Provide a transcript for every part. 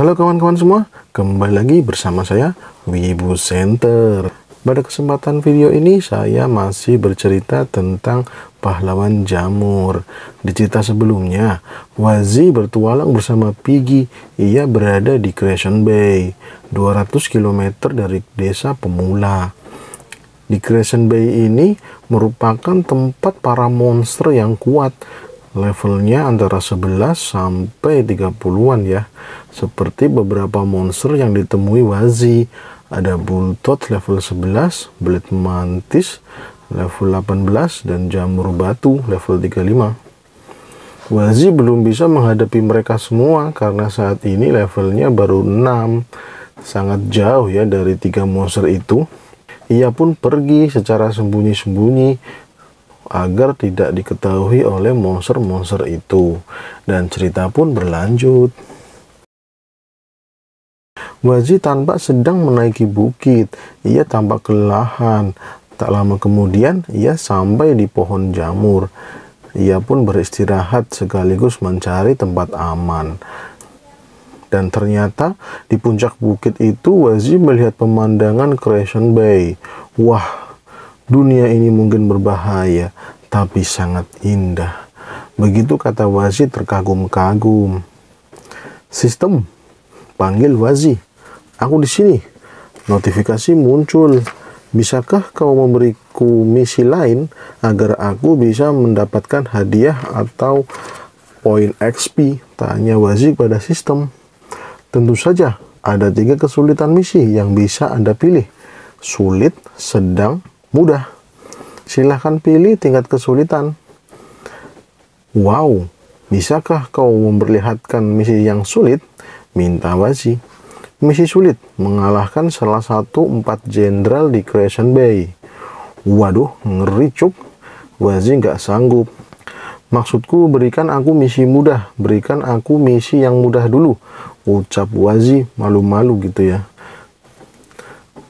Halo kawan-kawan semua, kembali lagi bersama saya Wibu Center. Pada kesempatan video ini saya masih bercerita tentang pahlawan jamur. Di cerita sebelumnya, Wazi bertualang bersama Piggy. Ia berada di Creation Bay, 200 km dari desa pemula. Di Crescent Bay ini merupakan tempat para monster yang kuat levelnya antara 11 sampai 30-an ya seperti beberapa monster yang ditemui Wazi ada Bultot level 11 Blood Mantis level 18 dan Jamur Batu level 35 Wazi belum bisa menghadapi mereka semua karena saat ini levelnya baru 6 sangat jauh ya dari tiga monster itu ia pun pergi secara sembunyi-sembunyi agar tidak diketahui oleh monster-monster itu. Dan cerita pun berlanjut. Wazi tampak sedang menaiki bukit. Ia tampak kelelahan. Tak lama kemudian, ia sampai di pohon jamur. Ia pun beristirahat sekaligus mencari tempat aman. Dan ternyata di puncak bukit itu Wazi melihat pemandangan Crescent Bay. Wah, Dunia ini mungkin berbahaya, tapi sangat indah. Begitu kata Wazi terkagum-kagum. Sistem, panggil Wazi. Aku di sini. Notifikasi muncul. Bisakah kau memberiku misi lain agar aku bisa mendapatkan hadiah atau poin XP? Tanya Wazi pada sistem. Tentu saja, ada tiga kesulitan misi yang bisa Anda pilih. Sulit, sedang, mudah. Silahkan pilih tingkat kesulitan. Wow, bisakah kau memperlihatkan misi yang sulit? Minta wasi. Misi sulit, mengalahkan salah satu empat jenderal di Crescent Bay. Waduh, ngeri cuk. Wazi nggak sanggup. Maksudku berikan aku misi mudah, berikan aku misi yang mudah dulu. Ucap Wazi malu-malu gitu ya.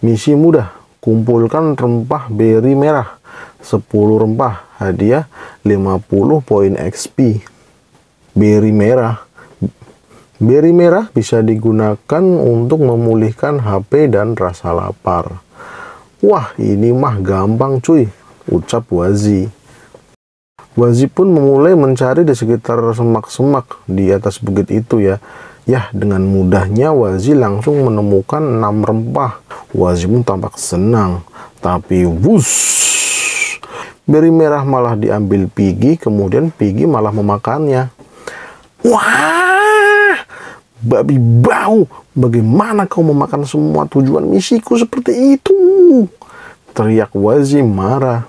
Misi mudah, kumpulkan rempah beri merah 10 rempah hadiah 50 poin XP beri merah beri merah bisa digunakan untuk memulihkan HP dan rasa lapar wah ini mah gampang cuy ucap Wazi Wazi pun memulai mencari di sekitar semak-semak di atas bukit itu ya Ya, dengan mudahnya Wazi langsung menemukan enam rempah. Wazi pun tampak senang. Tapi wus, beri merah malah diambil Pigi, kemudian Pigi malah memakannya. Wah, babi bau, bagaimana kau memakan semua tujuan misiku seperti itu? Teriak Wazi marah.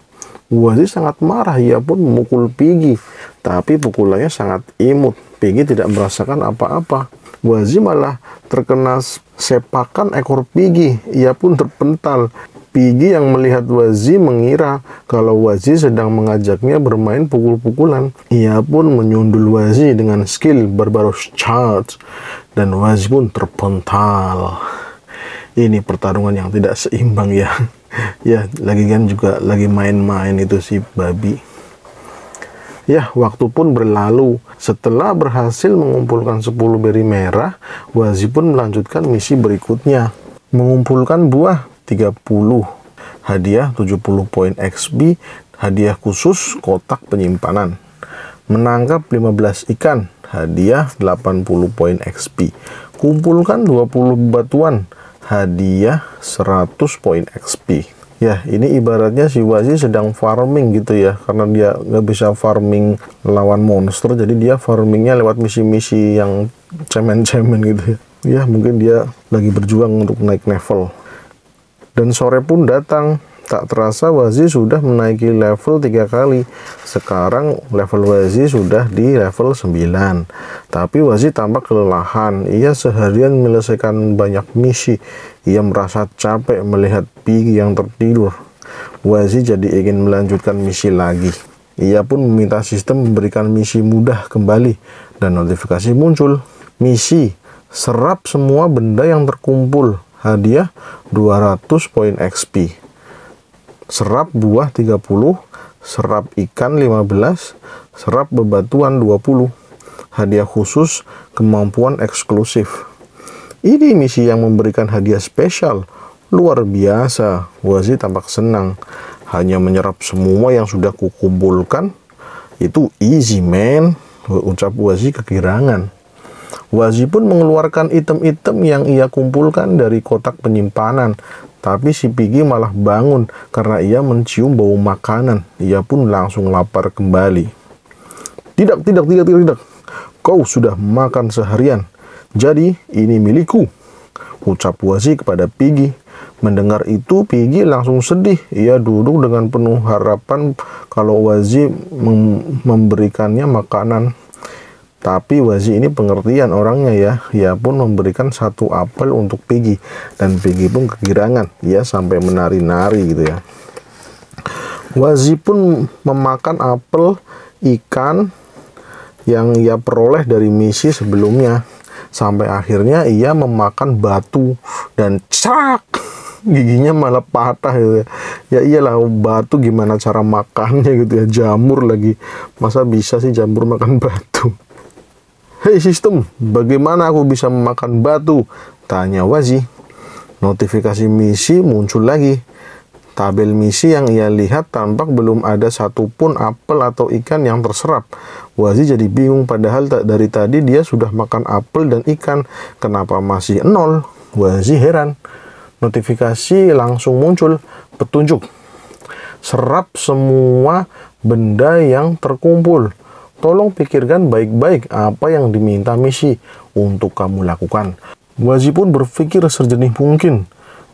Wazi sangat marah, ia pun memukul Pigi, tapi pukulannya sangat imut Pigi tidak merasakan apa-apa. Wazi malah terkena sepakan ekor pigi. Ia pun terpental. Pigi yang melihat Wazi mengira kalau Wazi sedang mengajaknya bermain pukul-pukulan. Ia pun menyundul Wazi dengan skill Barbaros Charge dan Wazi pun terpental. Ini pertarungan yang tidak seimbang ya. ya, lagi kan juga lagi main-main itu si babi. Ya, waktu pun berlalu. Setelah berhasil mengumpulkan 10 beri merah, Wazi pun melanjutkan misi berikutnya. Mengumpulkan buah 30, hadiah 70 poin XP hadiah khusus kotak penyimpanan. Menangkap 15 ikan, hadiah 80 poin XP. Kumpulkan 20 batuan, hadiah 100 poin XP ya ini ibaratnya si Wazi sedang farming gitu ya karena dia nggak bisa farming lawan monster jadi dia farmingnya lewat misi-misi yang cemen-cemen gitu ya ya mungkin dia lagi berjuang untuk naik level dan sore pun datang tak terasa Wazi sudah menaiki level tiga kali sekarang level Wazi sudah di level 9 tapi Wazi tampak kelelahan ia seharian menyelesaikan banyak misi ia merasa capek melihat Pi yang tertidur. Wazi jadi ingin melanjutkan misi lagi. Ia pun meminta sistem memberikan misi mudah kembali dan notifikasi muncul. Misi, serap semua benda yang terkumpul. Hadiah 200 poin XP. Serap buah 30, serap ikan 15, serap bebatuan 20. Hadiah khusus kemampuan eksklusif. Ini misi yang memberikan hadiah spesial. Luar biasa, Wazi tampak senang. Hanya menyerap semua yang sudah kukumpulkan. Itu easy, man. Ucap Wazi kekirangan. Wazi pun mengeluarkan item-item yang ia kumpulkan dari kotak penyimpanan. Tapi si Piggy malah bangun karena ia mencium bau makanan. Ia pun langsung lapar kembali. tidak, tidak, tidak, tidak. Kau sudah makan seharian. Jadi, ini milikku. Ucap Wazi kepada Piggy. Mendengar itu, Piggy langsung sedih. Ia duduk dengan penuh harapan kalau Wazi mem memberikannya makanan. Tapi Wazi ini pengertian orangnya ya. Ia pun memberikan satu apel untuk Piggy. Dan Piggy pun kegirangan. Ia sampai menari-nari gitu ya. Wazi pun memakan apel ikan yang ia peroleh dari misi sebelumnya sampai akhirnya ia memakan batu dan cak giginya malah patah gitu ya. ya iyalah batu gimana cara makannya gitu ya jamur lagi masa bisa sih jamur makan batu Hei sistem, bagaimana aku bisa memakan batu? Tanya Wazi. Notifikasi misi muncul lagi. Tabel misi yang ia lihat tampak belum ada satupun apel atau ikan yang terserap. Wazi jadi bingung padahal dari tadi dia sudah makan apel dan ikan. Kenapa masih nol? Wazi heran. Notifikasi langsung muncul petunjuk. Serap semua benda yang terkumpul. Tolong pikirkan baik-baik apa yang diminta misi untuk kamu lakukan. Wazi pun berpikir sejernih mungkin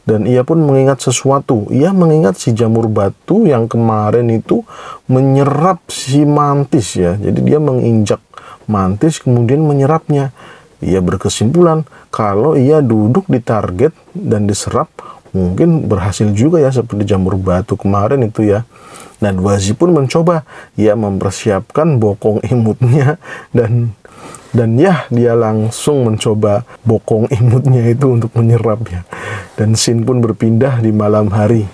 dan ia pun mengingat sesuatu. Ia mengingat si jamur batu yang kemarin itu menyerap si mantis ya. Jadi dia menginjak mantis kemudian menyerapnya. Ia berkesimpulan kalau ia duduk di target dan diserap mungkin berhasil juga ya seperti jamur batu kemarin itu ya. Dan Wazi pun mencoba ia mempersiapkan bokong imutnya dan dan ya dia langsung mencoba bokong imutnya itu untuk menyerapnya dan Sin pun berpindah di malam hari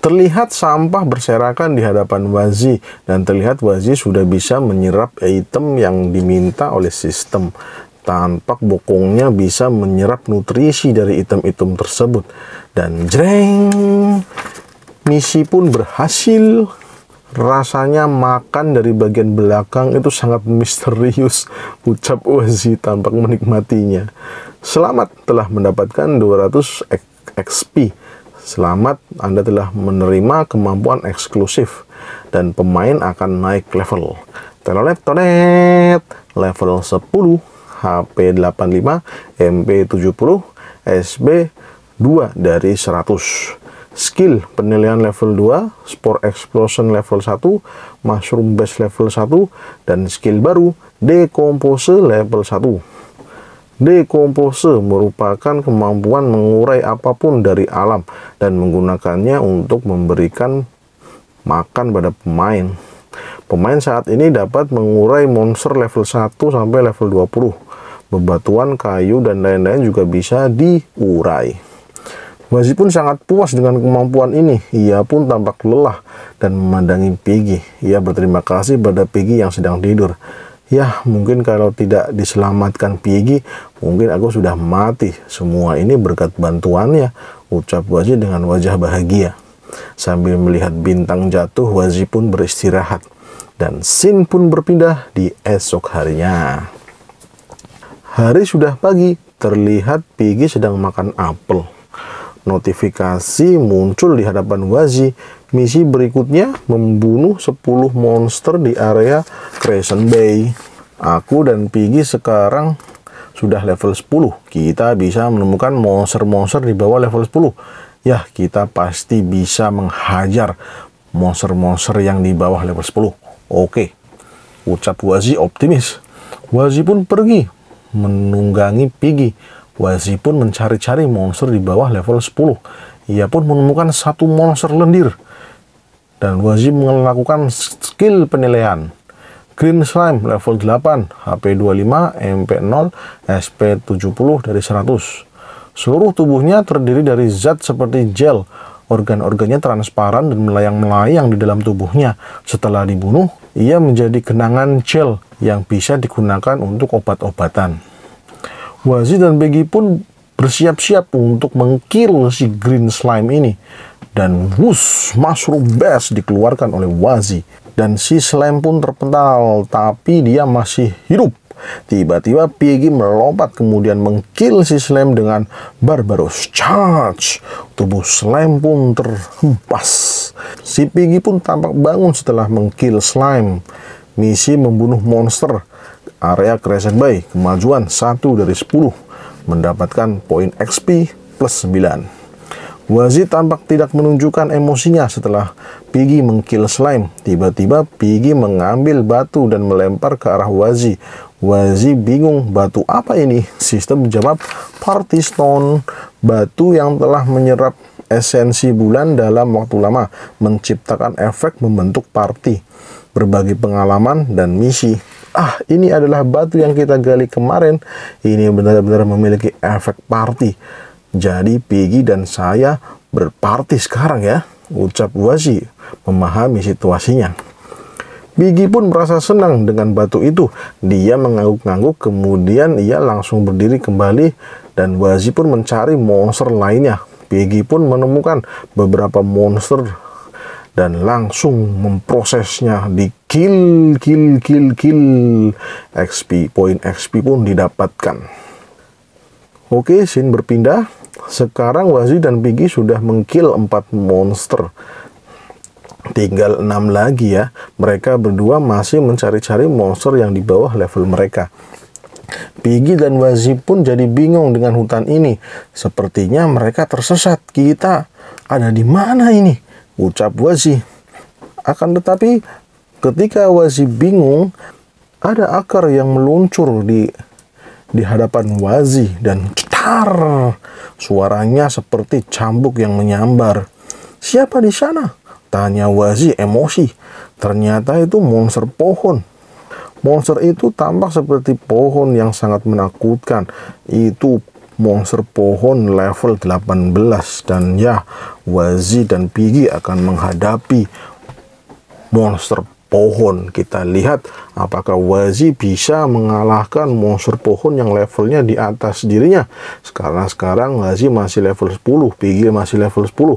Terlihat sampah berserakan di hadapan Wazi dan terlihat Wazi sudah bisa menyerap item yang diminta oleh sistem. Tampak bokongnya bisa menyerap nutrisi dari item-item tersebut. Dan jreng, misi pun berhasil rasanya makan dari bagian belakang itu sangat misterius, ucap Uzi tampak menikmatinya. Selamat telah mendapatkan 200 XP. Selamat Anda telah menerima kemampuan eksklusif dan pemain akan naik level. Telolet tonet level 10, HP 85, MP 70, SB 2 dari 100 skill penilaian level 2, spore explosion level 1, mushroom base level 1, dan skill baru dekompose level 1. Dekompose merupakan kemampuan mengurai apapun dari alam dan menggunakannya untuk memberikan makan pada pemain. Pemain saat ini dapat mengurai monster level 1 sampai level 20. Bebatuan, kayu, dan lain-lain juga bisa diurai. Wazi pun sangat puas dengan kemampuan ini. Ia pun tampak lelah dan memandangi Piggy. Ia berterima kasih pada Piggy yang sedang tidur. Ya, mungkin kalau tidak diselamatkan Piggy, mungkin aku sudah mati. Semua ini berkat bantuannya, ucap Wazi dengan wajah bahagia. Sambil melihat bintang jatuh, Wazi pun beristirahat. Dan Sin pun berpindah di esok harinya. Hari sudah pagi, terlihat Piggy sedang makan apel. Notifikasi muncul di hadapan Wazi. Misi berikutnya membunuh 10 monster di area Crescent Bay. Aku dan Piggy sekarang sudah level 10. Kita bisa menemukan monster-monster di bawah level 10. Ya, kita pasti bisa menghajar monster-monster yang di bawah level 10. Oke, ucap Wazi optimis. Wazi pun pergi menunggangi Piggy Wazi pun mencari-cari monster di bawah level 10. Ia pun menemukan satu monster lendir. Dan Wazi melakukan skill penilaian. Green Slime level 8, HP 25, MP 0, SP 70 dari 100. Seluruh tubuhnya terdiri dari zat seperti gel, organ-organnya transparan dan melayang-melayang di dalam tubuhnya. Setelah dibunuh, ia menjadi genangan gel yang bisa digunakan untuk obat-obatan. Wazi dan Peggy pun bersiap-siap untuk mengkill si Green Slime ini. Dan wus, Mushroom Bass dikeluarkan oleh Wazi. Dan si Slime pun terpental, tapi dia masih hidup. Tiba-tiba Piggy melompat kemudian mengkill si Slime dengan Barbaros Charge. Tubuh Slime pun terhempas. Si Piggy pun tampak bangun setelah mengkill Slime. Misi membunuh monster area Crescent Bay kemajuan 1 dari 10 mendapatkan poin XP plus 9. Wazi tampak tidak menunjukkan emosinya setelah Piggy mengkill slime. Tiba-tiba Piggy mengambil batu dan melempar ke arah Wazi. Wazi bingung, batu apa ini? Sistem jawab Party Stone, batu yang telah menyerap esensi bulan dalam waktu lama, menciptakan efek membentuk party, berbagi pengalaman dan misi ah ini adalah batu yang kita gali kemarin, ini benar-benar memiliki efek party. Jadi Piggy dan saya berparty sekarang ya, ucap Wazi memahami situasinya. Piggy pun merasa senang dengan batu itu. Dia mengangguk-angguk kemudian ia langsung berdiri kembali dan Wazi pun mencari monster lainnya. Piggy pun menemukan beberapa monster dan langsung memprosesnya di kill kill kill kill XP poin XP pun didapatkan oke sin berpindah sekarang Wazi dan Piggy sudah mengkill empat monster tinggal enam lagi ya mereka berdua masih mencari-cari monster yang di bawah level mereka Piggy dan Wazi pun jadi bingung dengan hutan ini. Sepertinya mereka tersesat. Kita ada di mana ini? ucap wazih. Akan tetapi ketika wazih bingung, ada akar yang meluncur di di hadapan wazih dan cetar. Suaranya seperti cambuk yang menyambar. Siapa di sana? Tanya Wazi emosi. Ternyata itu monster pohon. Monster itu tampak seperti pohon yang sangat menakutkan. Itu monster pohon level 18 dan ya Wazi dan Piggy akan menghadapi monster pohon kita lihat apakah Wazi bisa mengalahkan monster pohon yang levelnya di atas dirinya Sekarang sekarang Wazi masih level 10 Piggy masih level 10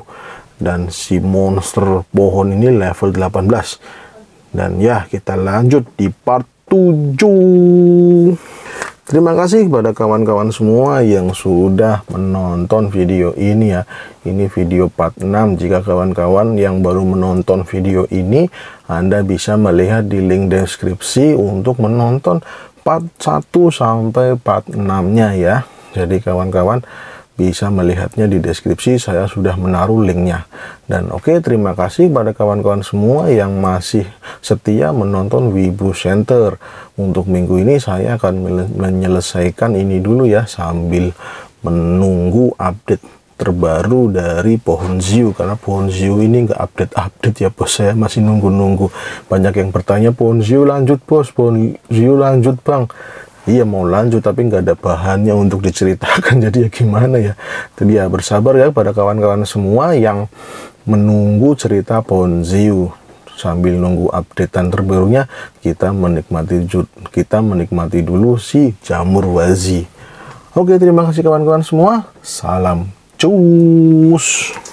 dan si monster pohon ini level 18 dan ya kita lanjut di part 7 Terima kasih kepada kawan-kawan semua yang sudah menonton video ini ya. Ini video part 6. Jika kawan-kawan yang baru menonton video ini, Anda bisa melihat di link deskripsi untuk menonton part 1 sampai part 6-nya ya. Jadi kawan-kawan bisa melihatnya di deskripsi saya sudah menaruh linknya dan oke okay, terima kasih pada kawan-kawan semua yang masih setia menonton Wibu Center untuk minggu ini saya akan menyelesaikan ini dulu ya sambil menunggu update terbaru dari pohon ziu karena pohon ziu ini nggak update-update ya bos saya masih nunggu-nunggu banyak yang bertanya pohon ziu lanjut bos pohon ziu lanjut bang iya mau lanjut tapi nggak ada bahannya untuk diceritakan jadi ya gimana ya tapi ya bersabar ya pada kawan-kawan semua yang menunggu cerita Ponziu sambil nunggu updatean terbarunya kita menikmati kita menikmati dulu si jamur wazi oke terima kasih kawan-kawan semua salam cus